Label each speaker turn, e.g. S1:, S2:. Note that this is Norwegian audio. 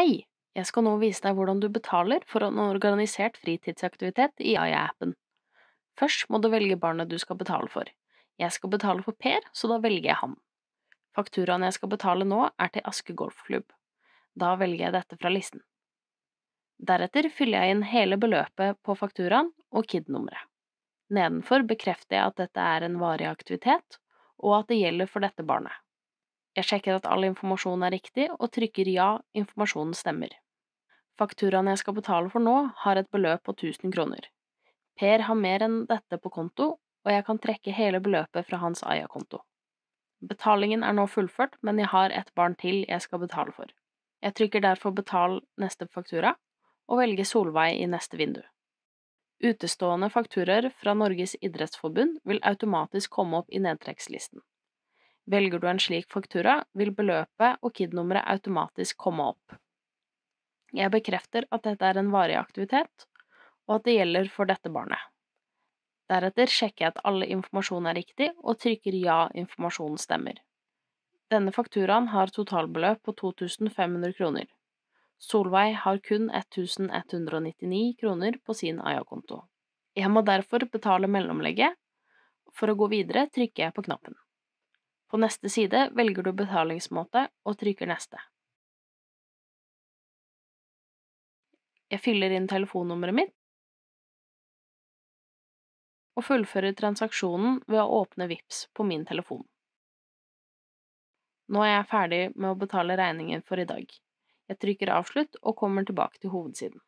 S1: Hei, jeg skal nå vise deg hvordan du betaler for en organisert fritidsaktivitet i Aya-appen. Først må du velge barnet du skal betale for. Jeg skal betale for Per, så da velger jeg ham. Fakturaen jeg skal betale nå, er til Aske Golfklubb. Da velger jeg dette fra listen. Deretter fyller jeg inn hele beløpet på fakturaen og KID-nummeret. Nedenfor bekrefter jeg at dette er en varig aktivitet, og at det gjelder for dette barnet. Jeg sjekker at all informasjon er riktig, og trykker ja, informasjonen stemmer. Fakturaen jeg skal betale for nå, har et beløp på 1000 kroner. Per har mer enn dette på konto, og jeg kan trekke hele beløpet fra hans Aya-konto. Betalingen er nå fullført, men jeg har et barn til jeg skal betale for. Jeg trykker derfor betal neste faktura, og velger Solveig i neste vindu. Utestående fakturaer fra Norges idrettsforbund vil automatisk komme opp i nedtrekkslisten. Velger du en slik faktura, vil beløpet og KID-nummeret automatisk komme opp. Jeg bekrefter at dette er en varig aktivitet, og at det gjelder for dette barnet. Deretter sjekker jeg at alle informasjon er riktig, og trykker ja informasjonen stemmer. Denne fakturaen har totalbeløp på 2500 kroner. Solveig har kun 1199 kroner på sin Aya-konto. Jeg må derfor betale mellomlegget. For å gå videre trykker jeg på knappen. På neste side velger du betalingsmåte og trykker neste.
S2: Jeg fyller inn telefonnummeret mitt
S3: og fullfører transaksjonen ved å åpne VIPS på min telefon. Nå er jeg ferdig med å betale regningen for i dag. Jeg trykker avslutt og kommer tilbake til hovedsiden.